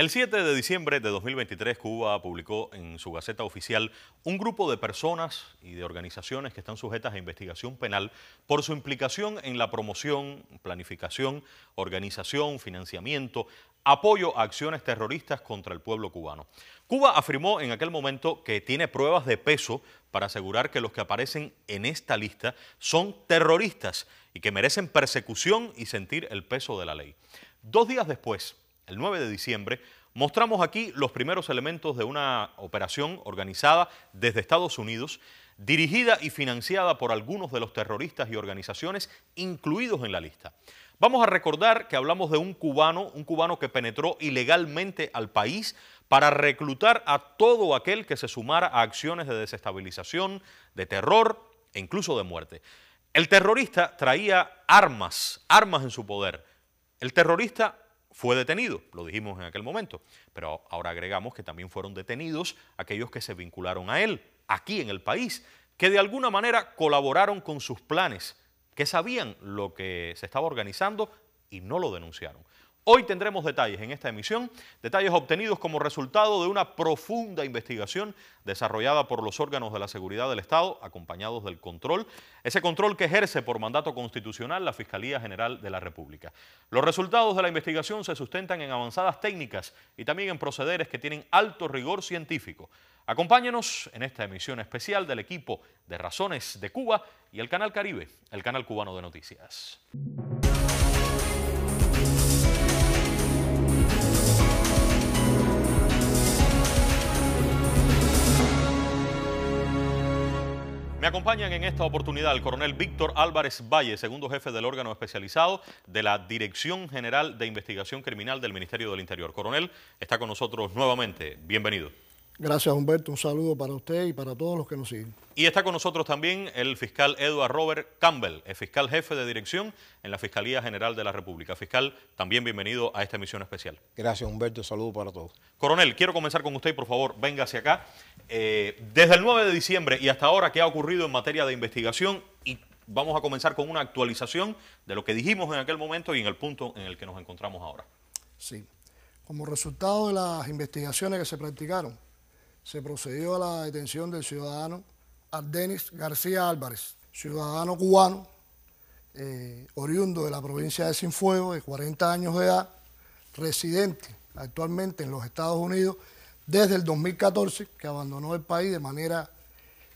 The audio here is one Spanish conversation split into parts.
El 7 de diciembre de 2023, Cuba publicó en su Gaceta Oficial un grupo de personas y de organizaciones que están sujetas a investigación penal por su implicación en la promoción, planificación, organización, financiamiento, apoyo a acciones terroristas contra el pueblo cubano. Cuba afirmó en aquel momento que tiene pruebas de peso para asegurar que los que aparecen en esta lista son terroristas y que merecen persecución y sentir el peso de la ley. Dos días después, el 9 de diciembre, mostramos aquí los primeros elementos de una operación organizada desde Estados Unidos, dirigida y financiada por algunos de los terroristas y organizaciones incluidos en la lista. Vamos a recordar que hablamos de un cubano, un cubano que penetró ilegalmente al país para reclutar a todo aquel que se sumara a acciones de desestabilización, de terror e incluso de muerte. El terrorista traía armas, armas en su poder. El terrorista fue detenido, lo dijimos en aquel momento, pero ahora agregamos que también fueron detenidos aquellos que se vincularon a él, aquí en el país, que de alguna manera colaboraron con sus planes, que sabían lo que se estaba organizando y no lo denunciaron. Hoy tendremos detalles en esta emisión, detalles obtenidos como resultado de una profunda investigación desarrollada por los órganos de la seguridad del Estado, acompañados del control, ese control que ejerce por mandato constitucional la Fiscalía General de la República. Los resultados de la investigación se sustentan en avanzadas técnicas y también en procederes que tienen alto rigor científico. Acompáñenos en esta emisión especial del equipo de Razones de Cuba y el Canal Caribe, el canal cubano de noticias. Me acompañan en esta oportunidad el coronel Víctor Álvarez Valle, segundo jefe del órgano especializado de la Dirección General de Investigación Criminal del Ministerio del Interior. Coronel, está con nosotros nuevamente. Bienvenido. Gracias, Humberto. Un saludo para usted y para todos los que nos siguen. Y está con nosotros también el fiscal Edward Robert Campbell, el fiscal jefe de dirección en la Fiscalía General de la República. Fiscal, también bienvenido a esta emisión especial. Gracias, Humberto. Saludo para todos. Coronel, quiero comenzar con usted, por favor, venga hacia acá. Eh, desde el 9 de diciembre y hasta ahora, ¿qué ha ocurrido en materia de investigación? Y vamos a comenzar con una actualización de lo que dijimos en aquel momento y en el punto en el que nos encontramos ahora. Sí. Como resultado de las investigaciones que se practicaron, se procedió a la detención del ciudadano Ardenis García Álvarez, ciudadano cubano, eh, oriundo de la provincia de Sinfuego, de 40 años de edad, residente actualmente en los Estados Unidos desde el 2014, que abandonó el país de manera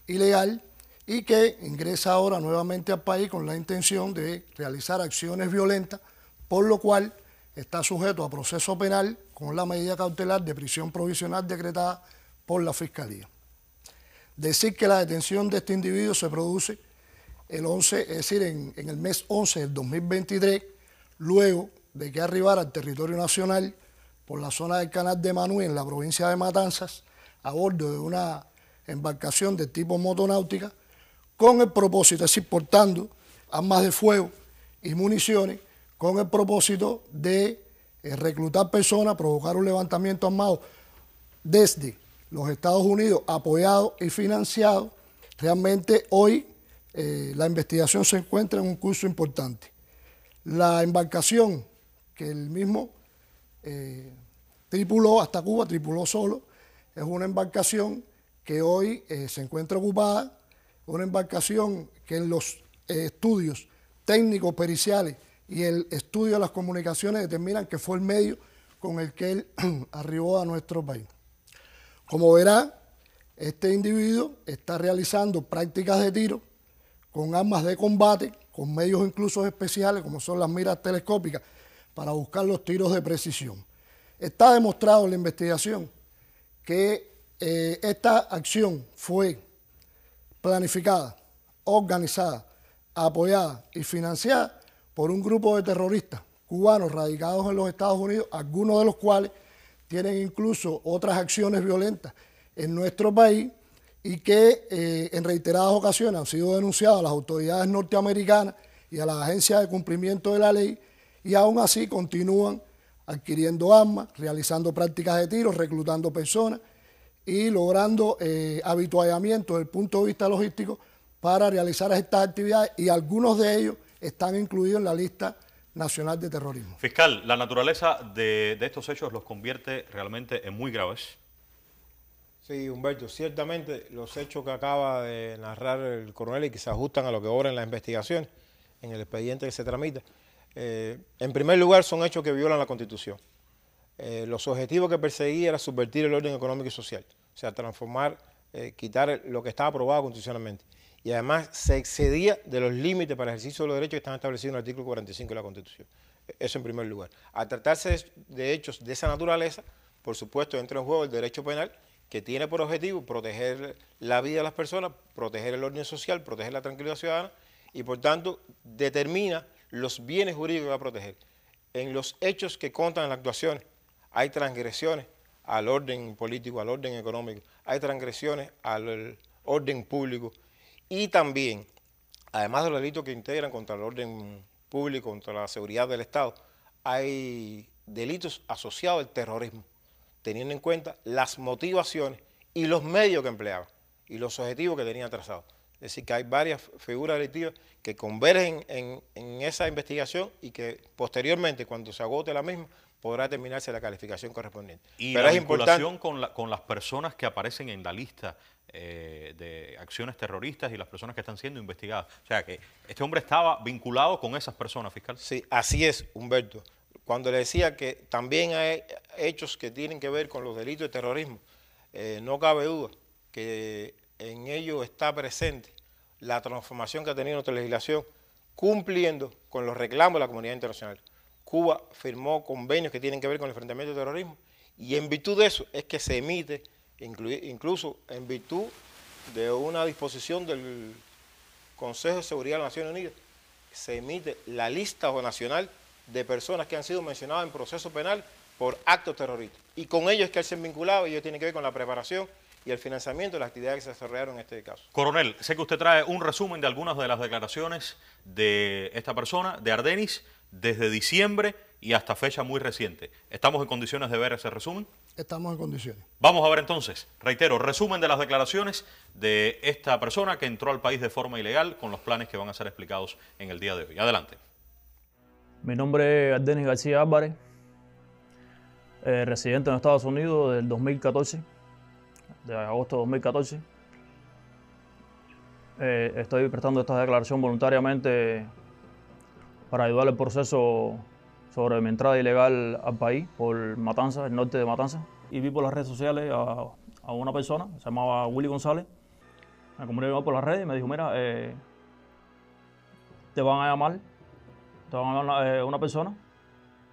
ilegal y que ingresa ahora nuevamente al país con la intención de realizar acciones violentas, por lo cual está sujeto a proceso penal con la medida cautelar de prisión provisional decretada por la Fiscalía. Decir que la detención de este individuo se produce el 11, es decir, en, en el mes 11 del 2023, luego de que arribara al territorio nacional por la zona del canal de Manuel, en la provincia de Matanzas, a bordo de una embarcación de tipo motonáutica, con el propósito, es decir, portando armas de fuego y municiones, con el propósito de eh, reclutar personas, provocar un levantamiento armado desde los Estados Unidos, apoyado y financiado. Realmente hoy eh, la investigación se encuentra en un curso importante. La embarcación que el mismo eh, tripuló hasta Cuba, tripuló solo. Es una embarcación que hoy eh, se encuentra ocupada, una embarcación que en los eh, estudios técnicos periciales y el estudio de las comunicaciones determinan que fue el medio con el que él arribó a nuestro país. Como verá, este individuo está realizando prácticas de tiro con armas de combate, con medios incluso especiales como son las miras telescópicas para buscar los tiros de precisión. Está demostrado en la investigación que eh, esta acción fue planificada, organizada, apoyada y financiada por un grupo de terroristas cubanos radicados en los Estados Unidos, algunos de los cuales tienen incluso otras acciones violentas en nuestro país y que eh, en reiteradas ocasiones han sido denunciados a las autoridades norteamericanas y a las agencias de cumplimiento de la ley y aún así continúan adquiriendo armas, realizando prácticas de tiro, reclutando personas y logrando eh, habituallamiento desde el punto de vista logístico para realizar estas actividades y algunos de ellos están incluidos en la lista nacional de terrorismo. Fiscal, la naturaleza de, estos hechos los convierte realmente en muy graves. Sí, Humberto, ciertamente los hechos que acaba de narrar el coronel y que se ajustan a lo que obra en la investigación, en el expediente que se tramita, eh, en primer lugar, son hechos que violan la Constitución. Eh, los objetivos que perseguía era subvertir el orden económico y social, o sea, transformar, eh, quitar lo que estaba aprobado constitucionalmente. Y además se excedía de los límites para el ejercicio de los derechos que están establecidos en el artículo 45 de la Constitución. E-, eso en primer lugar. Al tratarse de hechos de esa naturaleza, por supuesto, entra en juego el derecho penal, que tiene por objetivo proteger la vida de las personas, proteger el orden social, proteger la tranquilidad ciudadana, y por tanto determina los bienes jurídicos que va a proteger. En los hechos que contan en las actuaciones hay transgresiones al orden político, al orden económico, hay transgresiones al orden público y también, además de los delitos que integran contra el orden público, contra la seguridad del Estado, hay delitos asociados al terrorismo, teniendo en cuenta las motivaciones y los medios que empleaban y los objetivos que tenían trazados. Es decir, que hay varias figuras delictivas que convergen en, esa investigación y que posteriormente, cuando se agote la misma, podrá terminarse la calificación correspondiente. Y Pero la vinculación Con, con las personas que aparecen en la lista eh, de acciones terroristas y las personas que están siendo investigadas. O sea, que este hombre estaba vinculado con esas personas, fiscal. Sí, así es, Humberto. Cuando le decía que también hay hechos que tienen que ver con los delitos de terrorismo, eh, no cabe duda que en ello está presente la transformación que ha tenido nuestra legislación cumpliendo con los reclamos de la comunidad internacional. Cuba firmó convenios que tienen que ver con el enfrentamiento al terrorismo y en virtud de eso es que se emite, incluso en virtud de una disposición del Consejo de Seguridad de las Naciones Unidas, se emite la lista nacional de personas que han sido mencionadas en proceso penal por actos terroristas. Y con ellos es que se han vinculado, ellos tiene que ver con la preparación y el financiamiento de las actividades que se desarrollaron en este caso. Coronel, sé que usted trae un resumen de algunas de las declaraciones de esta persona, de Ardenis, desde diciembre y hasta fecha muy reciente. ¿Estamos en condiciones de ver ese resumen? Estamos en condiciones. Vamos a ver entonces, reitero, resumen de las declaraciones de esta persona que entró al país de forma ilegal con los planes que van a ser explicados en el día de hoy. Adelante. Mi nombre es Ardenis García Álvarez, eh, residente en Estados Unidos del 2014 de agosto de 2014. Eh, estoy prestando esta declaración voluntariamente para ayudar el proceso sobre mi entrada ilegal al país por Matanza, el norte de Matanza. Y vi por las redes sociales a, una persona, se llamaba Willy González, me comunicó por las redes y me dijo, mira, eh, te van a llamar, te van a llamar eh, una, persona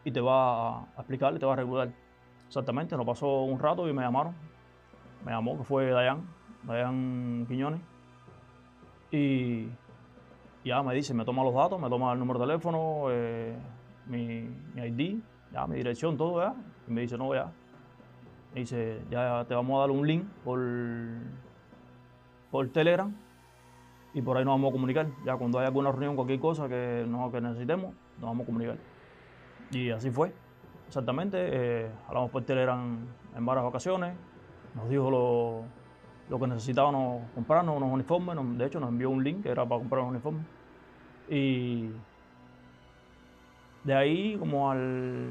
y te va a explicar te va a regular. Exactamente, nos pasó un rato y me llamaron me llamó, que fue Dayan, Dayan Quiñones. Y ya me dice, me toma los datos, me toma el número de teléfono, eh, mi, mi, ID, ya, mi dirección, todo, ya. Y me dice, no, ya. Me dice, ya te vamos a dar un link por, por Telegram y por ahí nos vamos a comunicar. Ya cuando haya alguna reunión, cualquier cosa que, necesitemos, nos vamos a comunicar. Y así fue, exactamente. Eh, hablamos por Telegram en varias ocasiones nos dijo lo, que necesitábamos comprarnos, unos uniformes. de hecho, nos envió un link que era para comprar un uniformes. Y de ahí, como al,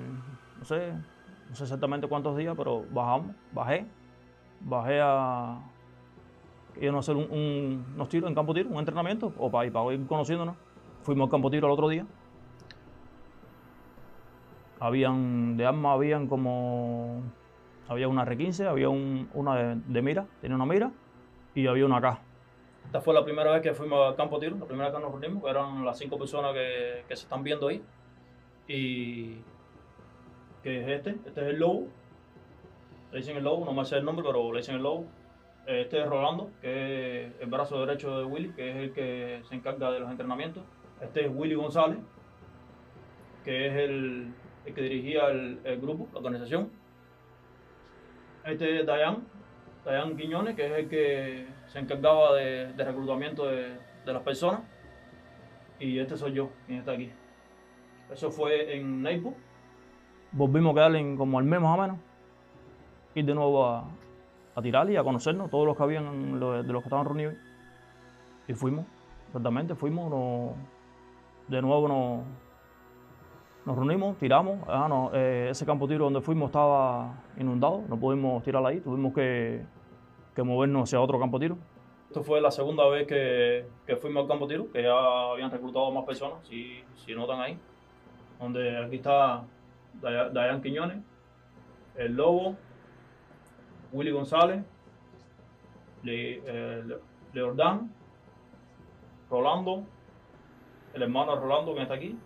no sé, no sé exactamente cuántos días, pero bajamos, bajé. Bajé a, Iban a hacer un, unos tiros en campo tiro, un entrenamiento, o para, ir conociéndonos. Fuimos a campo tiro el otro día. Habían, de armas habían como había una R15, había una de, mira, tenía una mira y había una acá. Esta fue la primera vez que fuimos al campo tiro, la primera vez que nos reunimos, que eran las cinco personas que, se están viendo ahí. Y que es este, este es el Lobo, le dicen el Lobo, no me hace el nombre, pero le dicen el Lobo. Este es Rolando, que es el brazo derecho de Willy, que es el que se encarga de los entrenamientos. Este es Willy González, que es el, que dirigía el, grupo, la organización este Dayan, Dayan Quiñones, que es el que se encargaba de, reclutamiento de, las personas. Y este soy yo, quien está aquí. Eso fue en Naples. Volvimos a quedar como al menos más o menos. Ir de nuevo a, a tirar y a conocernos, todos los que habían, de los que estaban reunidos. Y fuimos, exactamente, fuimos, de nuevo nos nos reunimos, tiramos. Ah, eh, ese campo tiro donde fuimos estaba inundado, no pudimos tirar ahí, tuvimos que, movernos hacia otro campo tiro. Esto fue la segunda vez que, fuimos al campo tiro, que ya habían reclutado más personas, si, si notan ahí. Donde aquí está Dayan Quiñones, el Lobo, Willy González, eh, Leordán, Rolando, el hermano Rolando que está aquí,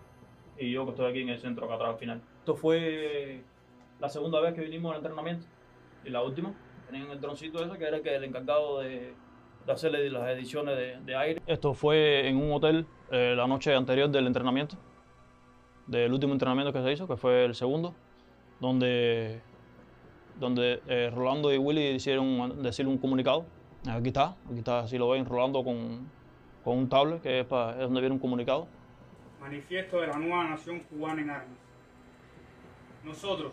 y yo que estoy aquí en el centro acá atrás al final. Esto fue la segunda vez que vinimos al entrenamiento y la última. Tenían el troncito ese que era el, que, el encargado de, de hacerle las ediciones de, aire. Esto fue en un hotel eh, la noche anterior del entrenamiento, del último entrenamiento que se hizo, que fue el segundo, donde, donde eh, Rolando y Willy hicieron decir un comunicado. Aquí está, aquí está, si lo ven, Rolando con, con un tablet, que es, es donde viene un comunicado manifiesto de la nueva nación cubana en armas. Nosotros,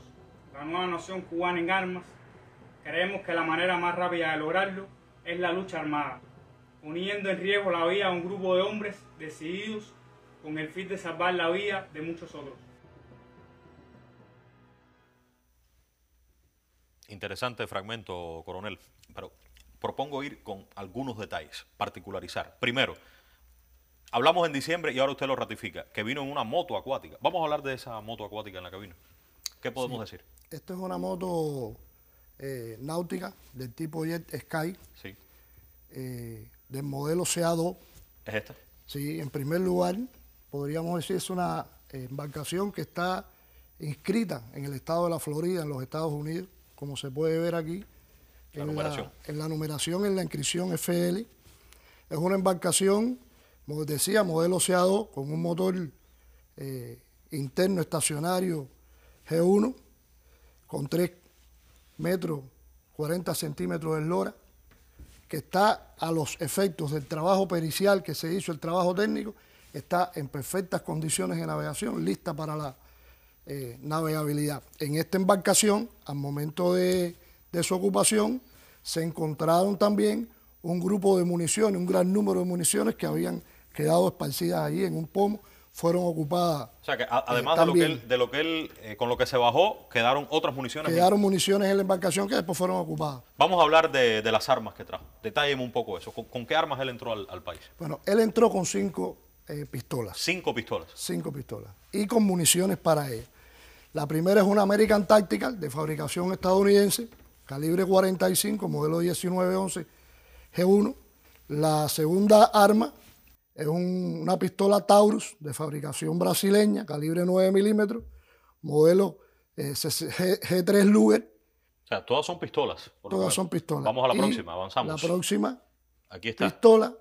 la nueva nación cubana en armas, creemos que la manera más rápida de lograrlo es la lucha armada, uniendo en riesgo la vida a un grupo de hombres decididos con el fin de salvar la vida de muchos otros. Interesante fragmento, coronel, pero propongo ir con algunos detalles, particularizar. Primero, Hablamos en diciembre y ahora usted lo ratifica, que vino en una moto acuática. Vamos a hablar de esa moto acuática en la cabina. ¿Qué podemos decir? Esto es una moto eh, náutica del tipo Jet Sky. Eh, del modelo CA2. ¿Es esta? Sí, en primer lugar, podríamos decir es una embarcación que está inscrita en el estado de la Florida, en los Estados Unidos, como se puede ver aquí. en la numeración, en la inscripción FL. Es una embarcación como decía, modelo CA2 con un motor eh, interno estacionario G1 con 3 metros 40 centímetros de eslora, que está a los efectos del trabajo pericial que se hizo, el trabajo técnico, está en perfectas condiciones de navegación, lista para la eh, navegabilidad. En esta embarcación, al momento de, de su ocupación, se encontraron también un grupo de municiones, un gran número de municiones que habían quedado esparcidas ahí en un pomo, fueron ocupadas. O sea que eh, además de, lo que él, eh, con lo que se bajó, quedaron otras municiones. Quedaron municiones en la embarcación que después fueron ocupadas. Vamos a hablar de, las armas que trajo. Detálleme un poco eso. ¿Con, qué armas él entró al, país? Bueno, él entró con cinco eh, pistolas. Cinco pistolas. Cinco pistolas. Y con municiones para él. La primera es una American Tactical de fabricación estadounidense, calibre 45, modelo 1911 G1. La segunda arma es una pistola Taurus de fabricación brasileña, calibre 9 milímetros, modelo eh, G, 3 Luger. O sea, todas son pistolas. Todas son pistolas. Vamos a la próxima, avanzamos. La próxima Aquí está. pistola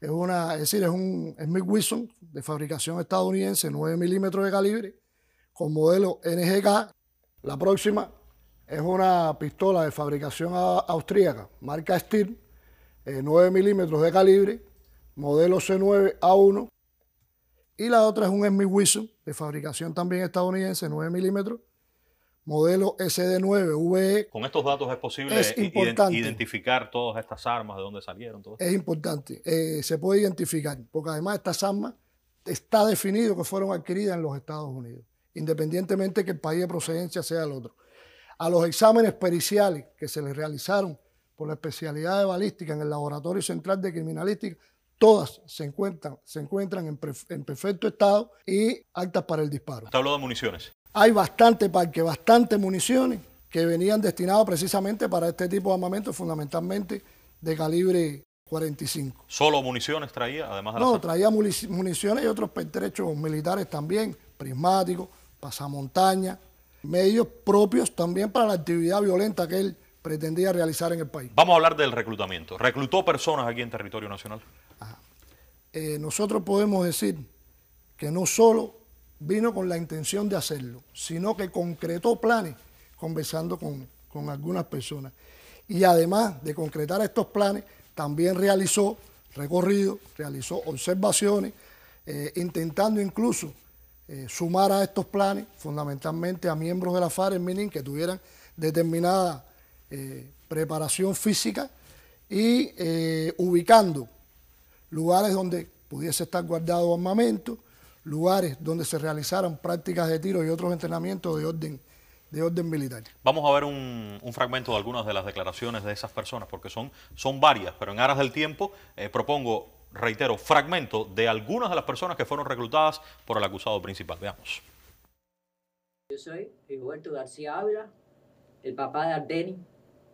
es una, es decir, es un Smith Wilson de fabricación estadounidense, 9 milímetros de calibre, con modelo NGK. La próxima es una pistola de fabricación austríaca, marca Steel, 9 eh, milímetros de calibre, modelo C9A1. Y la otra es un Smith Wilson, de fabricación también estadounidense, 9 milímetros, modelo SD9VE. E. Con estos datos es posible identificar todas estas armas, de dónde salieron. Todo es importante, eh, se puede identificar, porque además estas armas está definido que fueron adquiridas en los Estados Unidos, independientemente que el país de procedencia sea el otro. A los exámenes periciales que se les realizaron por la especialidad de balística en el Laboratorio Central de Criminalística, todas se encuentran, se encuentran en, perfecto estado y altas para el disparo. ¿Está habló de municiones. Hay bastante parque, bastante municiones que venían destinadas precisamente para este tipo de armamento, fundamentalmente de calibre 45. ¿Solo municiones traía, además de No, traía municiones y otros pertrechos militares también, prismáticos, pasamontañas, medios propios también para la actividad violenta que él pretendía realizar en el país. Vamos a hablar del reclutamiento. ¿Reclutó personas aquí en territorio nacional? Eh, nosotros podemos decir que no solo vino con la intención de hacerlo, sino que concretó planes conversando con, algunas personas. Y además de concretar estos planes, también realizó recorridos, realizó observaciones, eh, intentando incluso eh, sumar a estos planes fundamentalmente a miembros de la FARC en Minin que tuvieran determinada eh, preparación física y eh, ubicando lugares donde pudiese estar guardado armamento, lugares donde se realizaron prácticas de tiro y otros entrenamientos de orden de orden militar. Vamos a ver un, fragmento de algunas de las declaraciones de esas personas, porque son, son varias, pero en aras del tiempo eh, propongo, reitero, fragmento de algunas de las personas que fueron reclutadas por el acusado principal. Veamos. Yo soy Roberto García Ávila, el papá de Ardeni,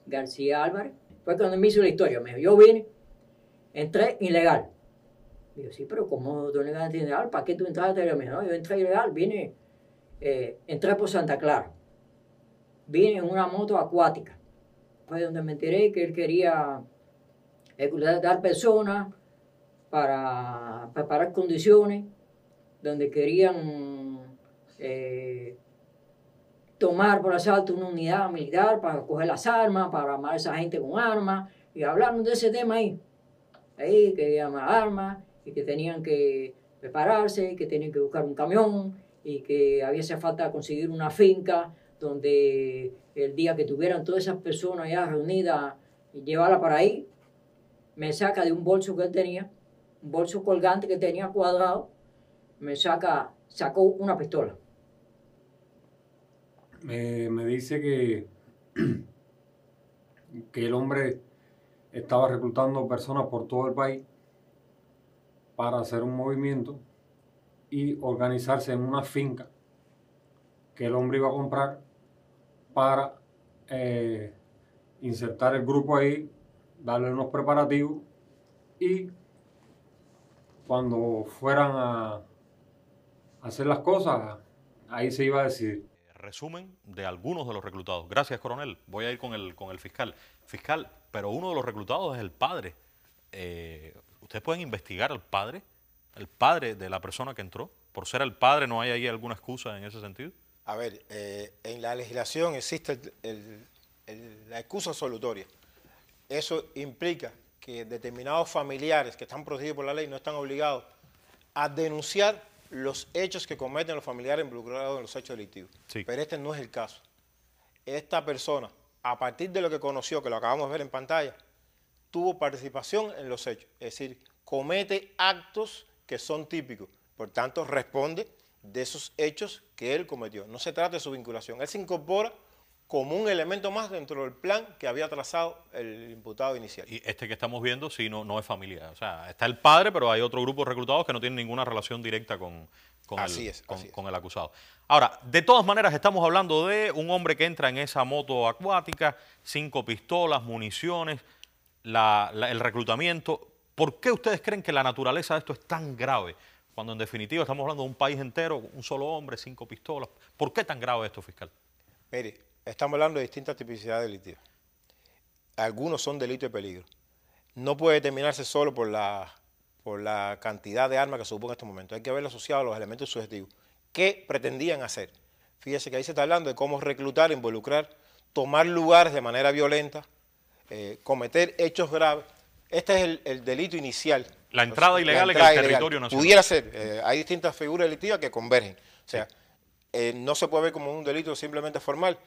García Álvarez, fue cuando me hizo la historia. Me dijo, yo vine, entré ilegal. Digo, sí, pero ¿cómo tú no ilegal? ¿Para qué tú entraste? ilegal? yo, no, yo entré ilegal, vine, eh, entré por Santa Clara. Vine en una moto acuática. Fue donde me enteré que él quería dar personas para preparar condiciones donde querían eh, tomar por asalto una unidad militar para coger las armas, para armar a esa gente con armas, y hablaron de ese tema ahí, ahí que más armas, y que tenían que prepararse, que tenían que buscar un camión, y que había falta conseguir una finca donde el día que tuvieran todas esas personas ya reunidas y llevarla para ahí, me saca de un bolso que él tenía, un bolso colgante que tenía cuadrado, me saca, sacó una pistola. Eh, me dice que, que el hombre estaba reclutando personas por todo el país para hacer un movimiento y organizarse en una finca que el hombre iba a comprar para eh, insertar el grupo ahí, darle unos preparativos y cuando fueran a hacer las cosas, ahí se iba a decidir resumen de algunos de los reclutados. Gracias, coronel. Voy a ir con el, con el fiscal. Fiscal, pero uno de los reclutados es el padre. Eh, ¿Ustedes pueden investigar al padre? ¿El padre de la persona que entró? ¿Por ser el padre no hay ahí alguna excusa en ese sentido? A ver, eh, en la legislación existe la excusa solutoria. Eso implica que determinados familiares que están protegidos por la ley no están obligados a denunciar los hechos que cometen los familiares involucrados en los hechos delictivos. Pero este no es el caso. Esta persona, a partir de lo que conoció, que lo acabamos de ver en pantalla, tuvo participación en los hechos. Es decir, comete actos que son típicos. Por tanto, responde de esos hechos que él cometió. No se trata de su vinculación. Él se incorpora como un elemento más dentro del plan que había trazado el imputado inicial. Y este que estamos viendo, sí, no, es familiar. O sea, está el padre, pero hay otro grupo de reclutados que no tienen ninguna relación directa con, el, con, el acusado. Ahora, de todas maneras, estamos hablando de un hombre que entra en esa moto acuática, cinco pistolas, municiones, el reclutamiento. ¿Por qué ustedes creen que la naturaleza de esto es tan grave? Cuando en definitiva estamos hablando de un país entero, un solo hombre, cinco pistolas. ¿Por qué tan grave esto, fiscal? Mire, Estamos hablando de distintas tipicidades delictivas. Algunos son delitos de peligro. No puede determinarse solo por la, por la cantidad de armas que se en este momento. Hay que verlo asociado a los elementos subjetivos. ¿Qué pretendían hacer? Fíjese que ahí se está hablando de cómo reclutar, involucrar, tomar lugares de manera violenta, eh, cometer hechos graves. Este es el, delito inicial. La entrada ilegal en el territorio nacional. Pudiera ser. Eh, hay distintas figuras delictivas que convergen. O sea, eh, no se puede ver como un delito simplemente formal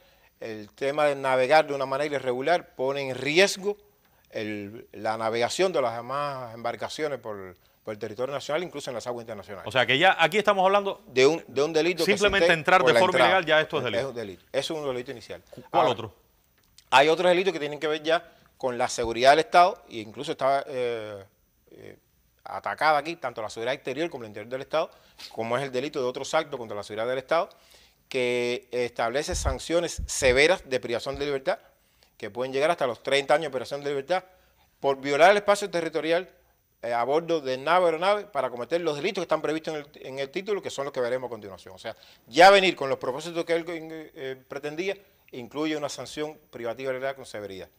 el tema de navegar de una manera irregular pone en riesgo la navegación de las demás embarcaciones por, el territorio nacional, incluso en las aguas internacionales. O sea que ya aquí estamos hablando de un, de un delito. Simplemente entrar de forma ilegal ya esto es delito. Es un delito. Eso es un delito inicial. ¿Cuál otro? Hay otros delitos que tienen que ver ya con la seguridad del Estado e incluso está eh, eh, atacada aquí tanto la seguridad exterior como la interior del Estado, como es el delito de otro salto contra la seguridad del Estado que establece sanciones severas de privación de libertad, que pueden llegar hasta los 30 años de privación de libertad, por violar el espacio territorial eh, a bordo de nave o aeronave para cometer los delitos que están previstos en el, título, que son los que veremos a continuación. O sea, ya venir con los propósitos que él eh, pretendía incluye una sanción privativa de libertad con severidad.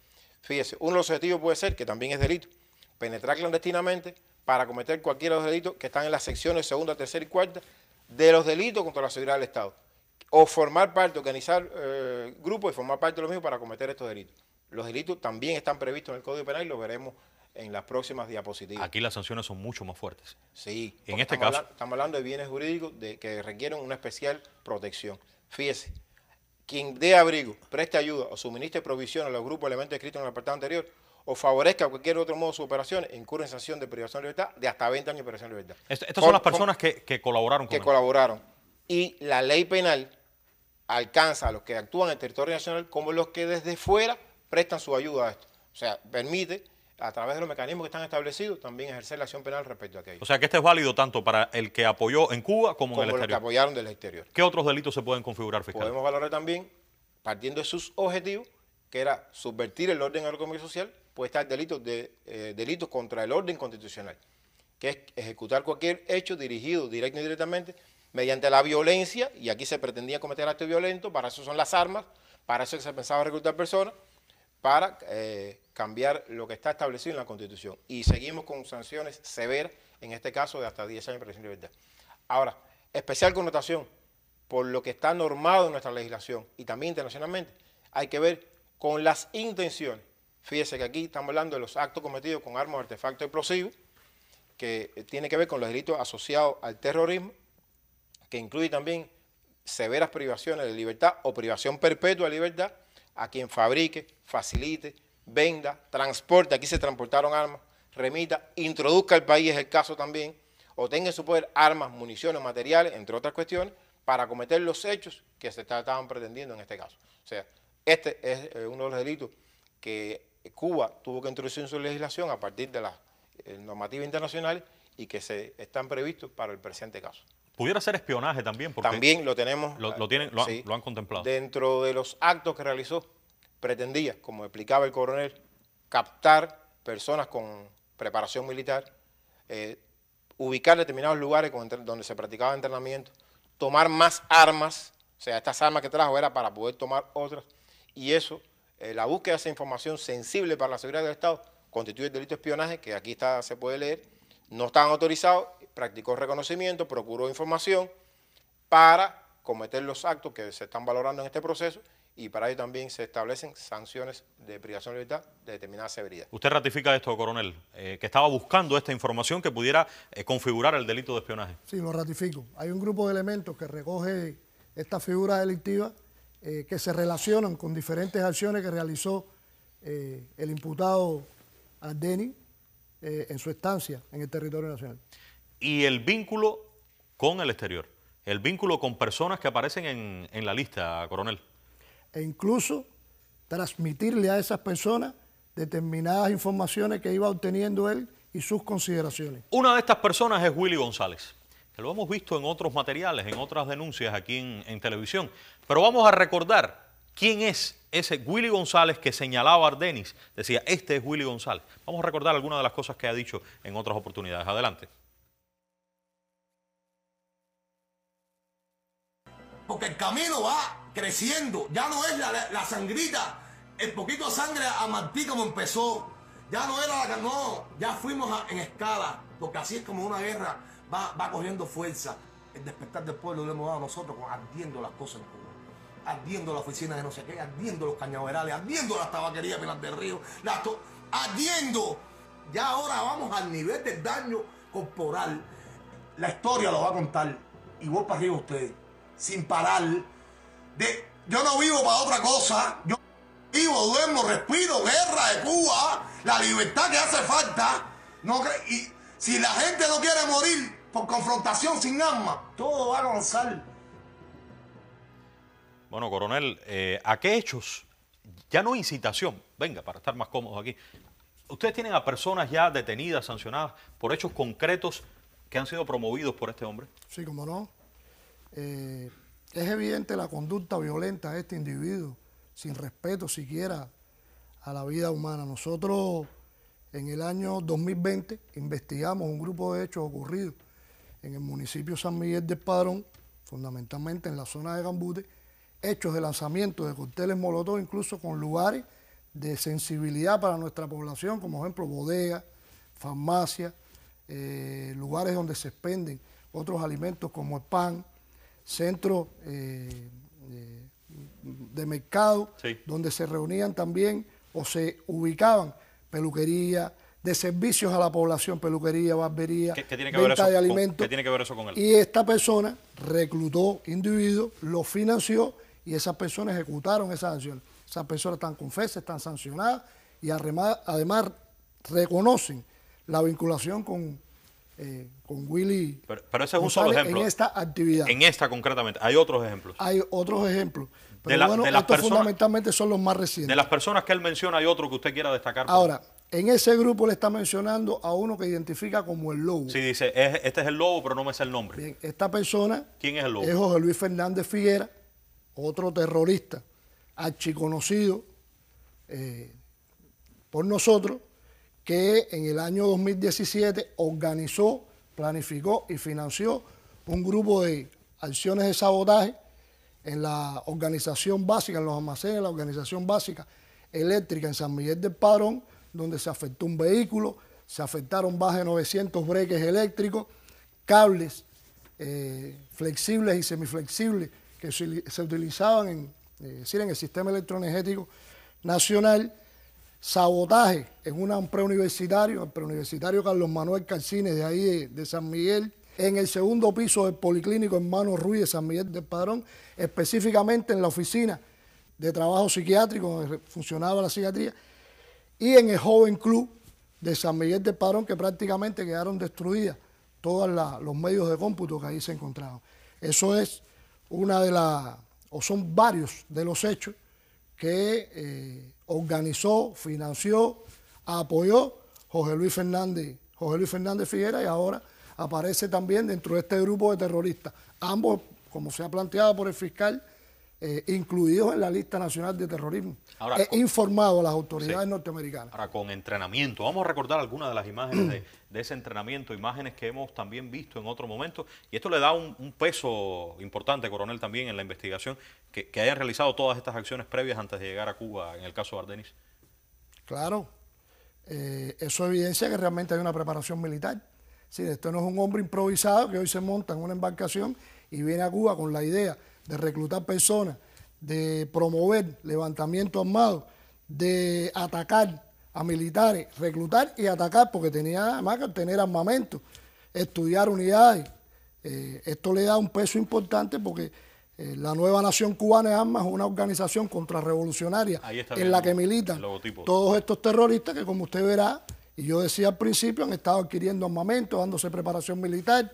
Fíjese, uno de los objetivos puede ser, que también es delito, penetrar clandestinamente para cometer cualquiera de los delitos que están en las secciones segunda, tercera y cuarta de los delitos contra la seguridad del Estado o formar parte, organizar eh, grupos y formar parte de los mismos para cometer estos delitos. Los delitos también están previstos en el Código Penal y lo veremos en las próximas diapositivas. Aquí las sanciones son mucho más fuertes. Sí. En este caso. estamos hablando de bienes jurídicos de, que requieren una especial protección. Fíjese, quien dé abrigo, preste ayuda o suministre provisión a los grupos elementos escritos en el apartado anterior o favorezca a cualquier otro modo su operación, incurre en sanción de privación de libertad de hasta 20 años de privación de libertad. estas son las personas que, colaboraron con Que colaboraron. Y la ley penal alcanza a los que actúan en el territorio nacional como los que desde fuera prestan su ayuda a esto. O sea, permite a través de los mecanismos que están establecidos, también ejercer la acción penal respecto a aquello. O sea que este es válido tanto para el que apoyó en Cuba como, en el exterior. Los que apoyaron del exterior. ¿Qué otros delitos se pueden configurar, fiscal? Podemos valorar también, partiendo de sus objetivos, que era subvertir el orden económico y social, puede estar delitos, de, eh, delitos contra el orden constitucional, que es ejecutar cualquier hecho dirigido directo y indirectamente mediante la violencia, y aquí se pretendía cometer actos violentos, para eso son las armas, para eso se pensaba reclutar personas, para eh, cambiar lo que está establecido en la Constitución. Y seguimos con sanciones severas, en este caso de hasta 10 años de prisión de libertad. Ahora, especial connotación, por lo que está normado en nuestra legislación y también internacionalmente, hay que ver con las intenciones. Fíjese que aquí estamos hablando de los actos cometidos con armas, artefactos explosivos, que eh, tiene que ver con los delitos asociados al terrorismo, que incluye también severas privaciones de libertad o privación perpetua de libertad a quien fabrique, facilite, venda, transporte, aquí se transportaron armas, remita, introduzca al país, es el caso también, o tenga en su poder armas, municiones, materiales, entre otras cuestiones, para cometer los hechos que se estaban pretendiendo en este caso. O sea, este es eh, uno de los delitos que Cuba tuvo que introducir en su legislación a partir de las eh, normativas internacionales y que se están previstos para el presente caso. Pudiera ser espionaje también. Porque también lo tenemos. Lo, tienen, lo, han, contemplado. Dentro de los actos que realizó, pretendía, como explicaba el coronel, captar personas con preparación militar, eh, ubicar determinados lugares donde se practicaba entrenamiento, tomar más armas, o sea, estas armas que trajo era para poder tomar otras, y eso, eh, la búsqueda de esa información sensible para la seguridad del Estado, constituye el delito de espionaje, que aquí está, se puede leer, no están autorizados practicó reconocimiento, procuró información para cometer los actos que se están valorando en este proceso y para ello también se establecen sanciones de privación de libertad de determinada severidad. ¿Usted ratifica esto, coronel? Eh, que estaba buscando esta información que pudiera eh, configurar el delito de espionaje. Sí, lo ratifico. Hay un grupo de elementos que recoge esta figura delictiva eh, que se relacionan con diferentes acciones que realizó el imputado Ardeni en su estancia en el territorio nacional y el vínculo con el exterior, el vínculo con personas que aparecen en, la lista, coronel. E incluso transmitirle a esas personas determinadas informaciones que iba obteniendo él y sus consideraciones. Una de estas personas es Willy González, que lo hemos visto en otros materiales, en otras denuncias aquí en, en televisión. Pero vamos a recordar quién es ese Willy González que señalaba Ardenis. Decía, este es Willy González. Vamos a recordar algunas de las cosas que ha dicho en otras oportunidades. Adelante. Porque el camino va creciendo. Ya no es la, sangrita, el poquito sangre a Martí como empezó. Ya no era la no, ya fuimos en escala. Porque así es como una guerra va, va cogiendo fuerza. El despertar del pueblo lo hemos dado nosotros ardiendo las cosas en Cuba ardiendo las oficinas de no sé qué, ardiendo los cañaverales, ardiendo las tabaquerías las del Río, las to ardiendo. Ya ahora vamos al nivel del daño corporal. La historia lo va a contar y vos para arriba ustedes sin parar. De, yo no vivo para otra cosa. Yo vivo, duermo, respiro, guerra de Cuba, la libertad que hace falta. No y si la gente no quiere morir por confrontación sin arma todo va a avanzar. Bueno, coronel, eh, ¿a qué hechos? Ya no incitación, venga, para estar más cómodos aquí. Ustedes tienen a personas ya detenidas, sancionadas por hechos concretos que han sido promovidos por este hombre. Sí, como no. Eh, es evidente la conducta violenta de este individuo, sin respeto siquiera a la vida humana. Nosotros en el año 2020 investigamos un grupo de hechos ocurridos en el municipio San Miguel de Padrón, fundamentalmente en la zona de Gambute, hechos de lanzamiento de cocteles molotov, incluso con lugares de sensibilidad para nuestra población, como ejemplo bodegas, farmacias, eh, lugares donde se expenden otros alimentos como el pan, centro eh, eh, de mercado, donde se reunían también o se ubicaban peluquería, de servicios a la población, peluquería, barbería, de alimentos. ¿qué tiene que ver eso con él? Y esta persona reclutó individuos, los financió y esas personas ejecutaron esas sanción Esas personas están confesas, están sancionadas y además reconocen la vinculación con, eh, con Willy. Pero, ese es un solo ejemplo. En esta actividad. En esta concretamente. Hay otros ejemplos. Hay otros ejemplos. Pero bueno, estos fundamentalmente son los más recientes. De las personas que él menciona, hay otro que usted quiera destacar. Pues. Ahora, en ese grupo le está mencionando a uno que identifica como el lobo. Sí, dice, este es el lobo, pero no me sé el nombre. Bien, esta persona. ¿Quién es el lobo? Es José Luis Fernández Figuera, otro terrorista archiconocido eh, por nosotros que en el año 2017 organizó, planificó y financió un grupo de acciones de sabotaje en la organización básica, en los almacenes, en la organización básica eléctrica en San Miguel del Padrón, donde se afectó un vehículo, se afectaron más de 900 breques eléctricos, cables eh, flexibles y semiflexibles que se, utilizaban en, eh, en el sistema electroenergético nacional Sabotaje en un preuniversitario, el preuniversitario Carlos Manuel Calcines de ahí de, San Miguel en el segundo piso del Policlínico Hermano Ruiz de San Miguel del Padrón, específicamente en la oficina de trabajo psiquiátrico donde funcionaba la psiquiatría, y en el joven club de San Miguel del Padrón, que prácticamente quedaron destruidas todos los medios de cómputo que ahí se encontraban. Eso es una de las, o son varios de los hechos que eh, organizó, financió, apoyó José Luis Fernández, José Luis Fernández Figuera y ahora aparece también dentro de este grupo de terroristas. Ambos, como se ha planteado por el fiscal, eh, incluidos en la lista nacional de terrorismo. Ahora, He informado a las autoridades norteamericanas. Ahora, con entrenamiento, vamos a recordar algunas de las imágenes de, ese entrenamiento, imágenes que hemos también visto en otro momento, y esto le da un, peso importante, coronel, también en la investigación, que, haya hayan realizado todas estas acciones previas antes de llegar a Cuba, en el caso de Ardenis. Claro, eh, eso evidencia que realmente hay una preparación militar. esto no es un hombre improvisado que hoy se monta en una embarcación y viene a Cuba con la idea de reclutar personas, de promover levantamiento armado, de atacar a militares, reclutar y atacar, porque tenía más que tener armamento, estudiar unidades. Eh, esto le da un peso importante porque eh, la nueva nación cubana de armas es una organización contrarrevolucionaria en la que militan todos estos terroristas que como usted verá, y yo decía al principio, han estado adquiriendo armamento, dándose preparación militar,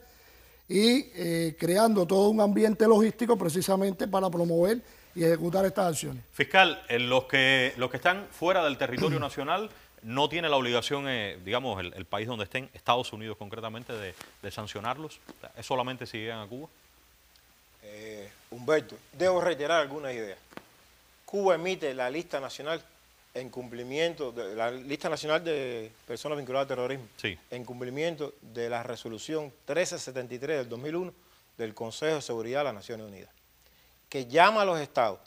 y eh, creando todo un ambiente logístico precisamente para promover y ejecutar estas acciones. Fiscal, eh, los que, los que están fuera del territorio nacional no tiene la obligación, eh, digamos, el, país donde estén, Estados Unidos concretamente, de, sancionarlos? ¿Es solamente si llegan a Cuba? Humberto, debo reiterar alguna idea. Cuba emite la lista nacional en cumplimiento de la lista nacional de personas vinculadas al terrorismo, sí. en cumplimiento de la resolución 1373 del 2001 del Consejo de Seguridad de las Naciones Unidas, que llama a los estados,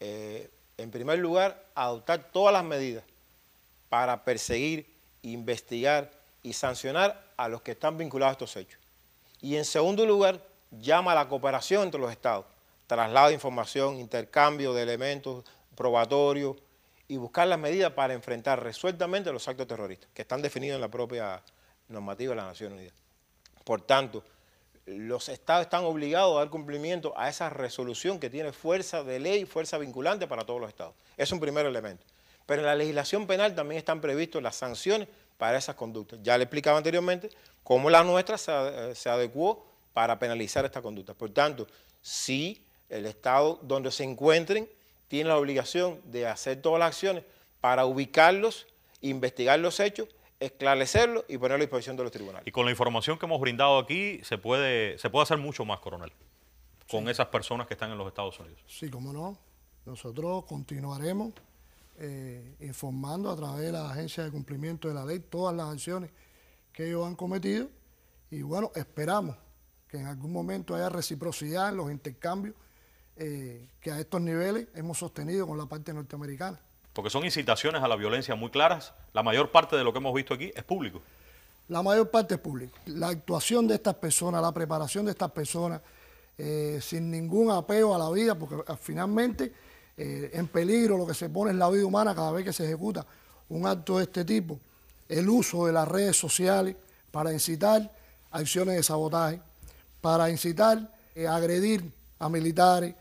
eh, en primer lugar, a adoptar todas las medidas para perseguir, investigar y sancionar a los que están vinculados a estos hechos. Y en segundo lugar, llama a la cooperación entre los estados, traslado de información, intercambio de elementos probatorios, y buscar las medidas para enfrentar resueltamente los actos terroristas que están definidos en la propia normativa de las Naciones Unidas. Por tanto, los estados están obligados a dar cumplimiento a esa resolución que tiene fuerza de ley, fuerza vinculante para todos los estados. Es un primer elemento. Pero en la legislación penal también están previstas las sanciones para esas conductas. Ya le explicaba anteriormente cómo la nuestra se, adecuó para penalizar esta conducta. Por tanto, si el estado donde se encuentren tiene la obligación de hacer todas las acciones para ubicarlos, investigar los hechos esclarecerlos y ponerlos a disposición de los tribunales. Y con la información que hemos brindado aquí, se puede, se puede hacer mucho más, coronel, con esas personas que están en los Estados Unidos. Sí, cómo no. Nosotros continuaremos eh, informando a través de la Agencia de Cumplimiento de la Ley todas las acciones que ellos han cometido y bueno, esperamos que en algún momento haya reciprocidad en los intercambios eh, que a estos niveles hemos sostenido con la parte norteamericana. Porque son incitaciones a la violencia muy claras. La mayor parte de lo que hemos visto aquí es público. La mayor parte es público. La actuación de estas personas, la preparación de estas personas, eh, sin ningún apego a la vida, porque ah, finalmente eh, en peligro lo que se pone es la vida humana cada vez que se ejecuta un acto de este tipo. El uso de las redes sociales para incitar acciones de sabotaje, para incitar a agredir a militares,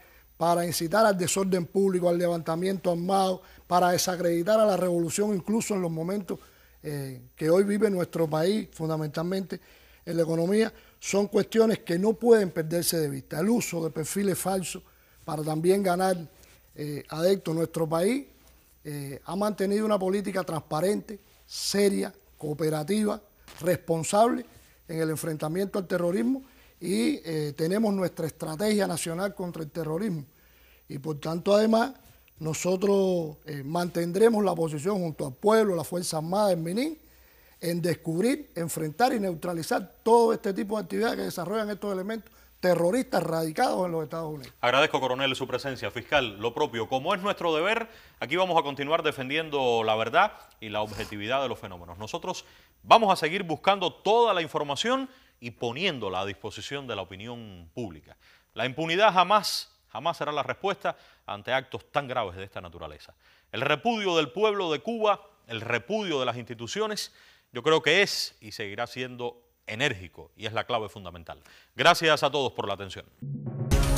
para incitar al desorden público, al levantamiento armado, para desacreditar a la revolución, incluso en los momentos eh, que hoy vive nuestro país, fundamentalmente en la economía, son cuestiones que no pueden perderse de vista. El uso de perfiles falsos para también ganar eh, Nuestro país eh, ha mantenido una política transparente, seria, cooperativa, responsable en el enfrentamiento al terrorismo y eh, tenemos nuestra estrategia nacional contra el terrorismo y por tanto además nosotros eh, mantendremos la posición junto al pueblo, la Fuerza Armada, en Menín, en descubrir, enfrentar y neutralizar todo este tipo de actividades que desarrollan estos elementos terroristas radicados en los Estados Unidos. Agradezco, coronel, su presencia. Fiscal, lo propio, como es nuestro deber, aquí vamos a continuar defendiendo la verdad y la objetividad de los fenómenos. Nosotros vamos a seguir buscando toda la información y poniéndola a disposición de la opinión pública. La impunidad jamás jamás será la respuesta ante actos tan graves de esta naturaleza. El repudio del pueblo de Cuba, el repudio de las instituciones, yo creo que es y seguirá siendo enérgico y es la clave fundamental. Gracias a todos por la atención.